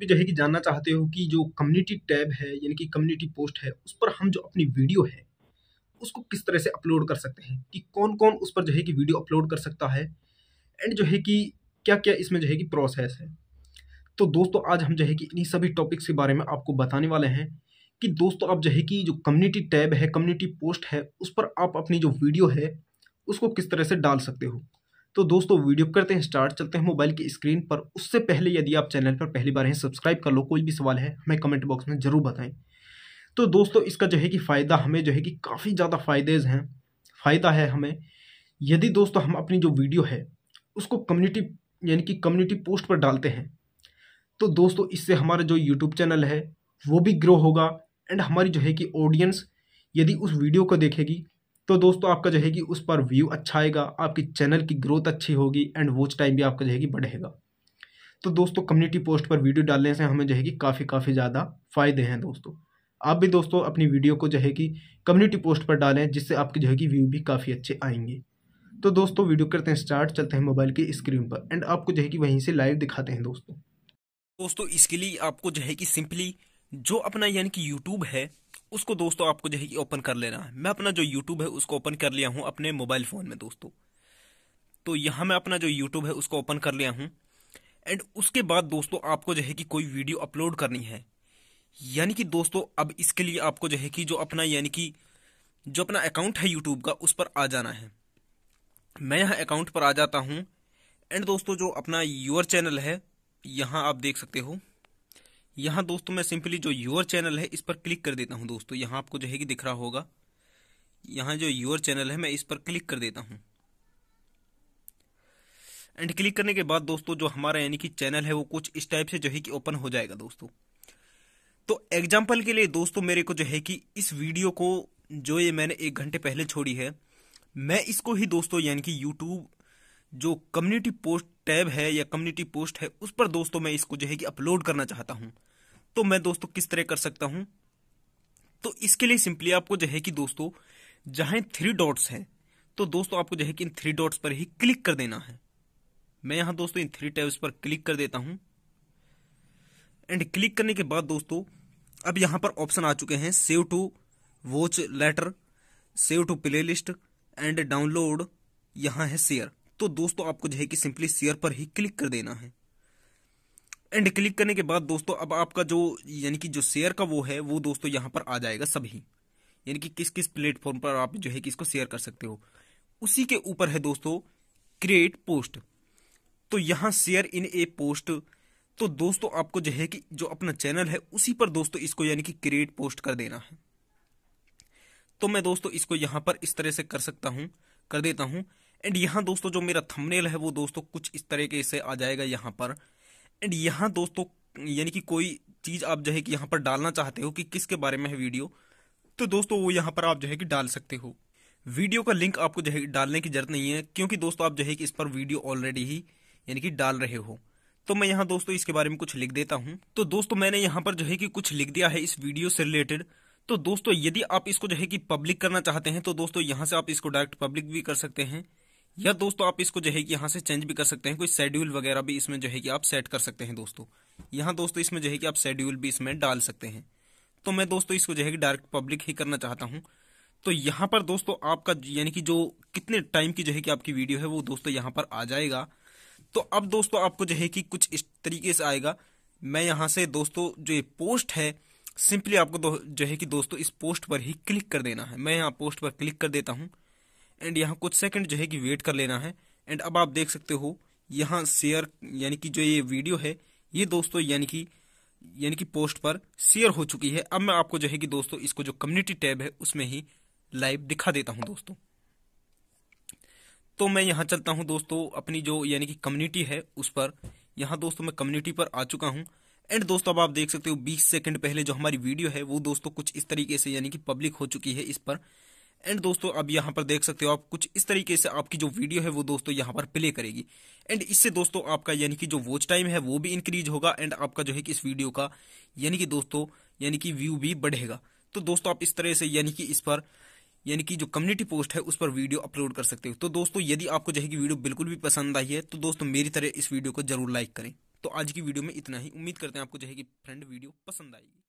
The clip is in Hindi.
भी जो है कि जानना चाहते हो कि जो कम्युनिटी टैब है यानी कि कम्युनिटी पोस्ट है उस पर हम जो अपनी वीडियो है उसको किस तरह से अपलोड कर सकते हैं कि कौन कौन उस पर जो है कि वीडियो अपलोड कर सकता है एंड जो है कि क्या क्या इसमें जो है कि प्रोसेस है तो दोस्तों आज हम जो है कि इन्हीं सभी टॉपिक्स के बारे में आपको बताने वाले हैं कि दोस्तों आप जो है कि जो कम्युनिटी टैब है कम्युनिटी पोस्ट है उस पर आप अपनी जो वीडियो है उसको किस तरह से डाल सकते हो तो दोस्तों वीडियो करते हैं स्टार्ट चलते हैं मोबाइल की स्क्रीन पर उससे पहले यदि आप चैनल पर पहली बार हैं सब्सक्राइब कर लो कोई भी सवाल है हमें कमेंट बॉक्स में ज़रूर बताएं तो दोस्तों इसका जो है कि फ़ायदा हमें जो है कि काफ़ी ज़्यादा फायदेज हैं फ़ायदा है हमें यदि दोस्तों हम अपनी जो वीडियो है उसको कम्युनिटी यानी कि कम्युनिटी पोस्ट पर डालते हैं तो दोस्तों इससे हमारा जो यूट्यूब चैनल है वो भी ग्रो होगा एंड हमारी जो है कि ऑडियंस यदि उस वीडियो को देखेगी तो दोस्तों आपका जो है कि उस पर व्यू अच्छा आएगा आपकी चैनल की ग्रोथ अच्छी होगी एंड वॉच टाइम भी आपका जो है कि बढ़ेगा तो दोस्तों कम्युनिटी पोस्ट पर वीडियो डालने से हमें जो है कि काफ़ी काफ़ी ज़्यादा फ़ायदे हैं दोस्तों आप भी दोस्तों अपनी वीडियो को जो है कि कम्युनिटी पोस्ट पर डालें जिससे आपके जो है कि व्यू भी काफ़ी अच्छे आएंगे तो दोस्तों वीडियो करते हैं स्टार्ट चलते हैं मोबाइल की स्क्रीन पर एंड आपको जो है कि वहीं से लाइव दिखाते हैं दोस्तों दोस्तों इसके लिए आपको जो है कि सिंपली जो अपना यानी कि यूट्यूब है उसको दोस्तों आपको जो है ओपन कर लेना है मैं अपना जो यूट्यूब है उसको ओपन कर लिया हूँ अपने मोबाइल फ़ोन में दोस्तों तो यहाँ मैं अपना जो यूट्यूब है उसको ओपन कर लिया हूँ एंड उसके बाद दोस्तों आपको जो है कि कोई वीडियो अपलोड करनी है यानी कि दोस्तों अब इसके लिए आपको जो है कि जो अपना यानी कि जो अपना अकाउंट है यूट्यूब का उस पर आ जाना है मैं यहाँ अकाउंट पर आ जाता हूँ एंड दोस्तों जो अपना यूर चैनल है यहाँ आप देख सकते हो यहाँ दोस्तों मैं सिंपली जो योर चैनल है इस पर क्लिक कर देता हूँ दोस्तों यहाँ आपको जो है कि दिख रहा होगा यहाँ जो योर चैनल है मैं इस पर क्लिक कर देता हूँ एंड क्लिक करने के बाद दोस्तों जो हमारा यानी कि चैनल है वो कुछ इस टाइप से जो है कि ओपन हो जाएगा दोस्तों तो एग्जाम्पल के लिए दोस्तों मेरे को जो है कि इस वीडियो को जो ये मैंने एक घंटे पहले छोड़ी है मैं इसको ही दोस्तों यानी कि यूट्यूब जो कम्युनिटी पोस्ट टैब है या कम्युनिटी पोस्ट है उस पर दोस्तों मैं इसको जो है कि अपलोड करना चाहता हूं तो मैं दोस्तों किस तरह कर सकता हूं तो इसके लिए सिंपली आपको जो है कि दोस्तों जहां थ्री डॉट्स हैं तो दोस्तों आपको जो है कि इन थ्री डॉट्स पर ही क्लिक कर देना है मैं यहां दोस्तों इन थ्री टैब्स पर क्लिक कर देता हूं एंड क्लिक करने के बाद दोस्तों अब यहां पर ऑप्शन आ चुके हैं save to watch later save to playlist and download यहां है शेयर तो दोस्तों आपको जो है कि सिंपली शेयर पर ही क्लिक कर देना है एंड क्लिक करने के बाद दोस्तों अब आपका जो यानी कि जो शेयर का वो है वो दोस्तों यहाँ पर आ जाएगा सभी यानी कि किस किस प्लेटफॉर्म पर आप जो है कि इसको शेयर कर सकते हो उसी के ऊपर है दोस्तों क्रिएट पोस्ट तो यहाँ शेयर इन ए पोस्ट तो दोस्तों आपको जो है कि जो अपना चैनल है उसी पर दोस्तों इसको यानी कि क्रिएट पोस्ट कर देना है तो मैं दोस्तों इसको यहाँ पर इस तरह से कर सकता हूँ कर देता हूँ एंड यहाँ दोस्तों जो मेरा थंबनेल है वो दोस्तों कुछ इस तरीके से आ जाएगा यहाँ पर एंड यहाँ दोस्तों यानी कि कोई चीज़ आप जो है कि यहाँ पर डालना चाहते हो कि किसके बारे में है वीडियो तो दोस्तों वो यहाँ पर आप जो है कि डाल सकते हो वीडियो का लिंक आपको जो है डालने की जरूरत नहीं है क्योंकि दोस्तों आप जो है कि इस पर वीडियो ऑलरेडी ही यानी कि डाल रहे हो तो मैं यहाँ दोस्तों इसके बारे में कुछ लिख देता हूँ तो दोस्तों मैंने यहाँ पर जो है कि कुछ लिख दिया है इस वीडियो से रिलेटेड तो दोस्तों यदि आप इसको जो है कि पब्लिक करना चाहते हैं तो दोस्तों यहाँ से आप इसको डायरेक्ट पब्लिक भी कर सकते हैं या दोस्तों आप इसको जो है कि यहाँ से चेंज भी कर सकते हैं कोई शेड्यूल वगैरह भी इसमें जो है कि आप सेट कर सकते हैं दोस्तों यहाँ दोस्तों इसमें जो है कि आप शेड्यूल भी इसमें डाल सकते हैं तो मैं दोस्तों इसको जो है कि डायरेक्ट पब्लिक ही करना चाहता हूँ तो यहाँ पर दोस्तों आपका यानी कि जो कितने टाइम की जो है कि आपकी वीडियो है वो दोस्तों यहाँ पर आ जाएगा तो अब दोस्तों आपको जो है कि कुछ इस तरीके से आएगा मैं यहाँ से दोस्तों जो ये पोस्ट है सिंपली आपको जो है कि दोस्तों इस पोस्ट पर ही क्लिक कर देना है मैं यहाँ पोस्ट पर क्लिक कर देता हूँ एंड यहाँ कुछ सेकंड जो है कि वेट कर लेना है एंड अब आप देख सकते हो यहाँ शेयर यानी कि जो ये वीडियो है ये दोस्तों यानी कि यानी कि पोस्ट पर शेयर हो चुकी है अब मैं आपको जो है कि दोस्तों इसको जो कम्युनिटी टैब है उसमें ही लाइव दिखा देता हूँ दोस्तों तो मैं यहाँ चलता हूँ दोस्तों अपनी जो यानी कि कम्युनिटी है उस पर यहाँ दोस्तों मैं कम्युनिटी पर आ चुका हूँ एंड दोस्तों अब आप देख सकते हो 20 सेकंड पहले जो हमारी वीडियो है वो दोस्तों कुछ इस तरीके से यानी कि पब्लिक हो चुकी है इस पर एंड दोस्तों अब यहाँ पर देख सकते हो आप कुछ इस तरीके से आपकी जो वीडियो है वो दोस्तों यहाँ पर प्ले करेगी एंड इससे दोस्तों आपका यानी कि जो वॉच टाइम है वो भी इंक्रीज होगा एंड आपका जो है कि इस वीडियो का यानी कि दोस्तों यानी कि व्यू भी बढ़ेगा तो दोस्तों आप इस तरह से यानी कि इस पर यानी कि जो कम्युनिटी पोस्ट है उस पर वीडियो अपलोड कर सकते हो तो दोस्तों यदि आपको जो है कि वीडियो बिल्कुल भी पसंद आई है तो दोस्तों मेरी तरह इस वीडियो को जरूर लाइक करें तो आज की वीडियो में इतना ही उम्मीद करते हैं आपको जो है कि फ्रेंड वीडियो पसंद आएगी